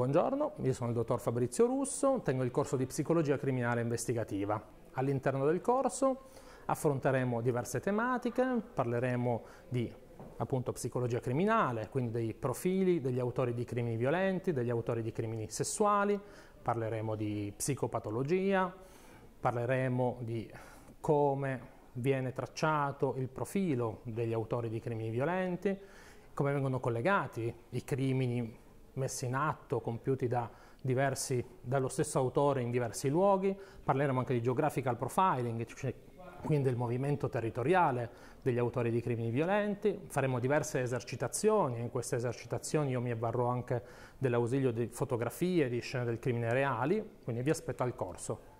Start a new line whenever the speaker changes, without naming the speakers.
Buongiorno, io sono il dottor Fabrizio Russo, tengo il corso di psicologia criminale investigativa. All'interno del corso affronteremo diverse tematiche, parleremo di appunto psicologia criminale, quindi dei profili degli autori di crimini violenti, degli autori di crimini sessuali, parleremo di psicopatologia, parleremo di come viene tracciato il profilo degli autori di crimini violenti, come vengono collegati i crimini messi in atto, compiuti da diversi, dallo stesso autore in diversi luoghi, parleremo anche di geographical profiling, cioè quindi del movimento territoriale degli autori di crimini violenti, faremo diverse esercitazioni, in queste esercitazioni io mi avvarrò anche dell'ausilio di fotografie, di scene del crimine reali, quindi vi aspetto al corso.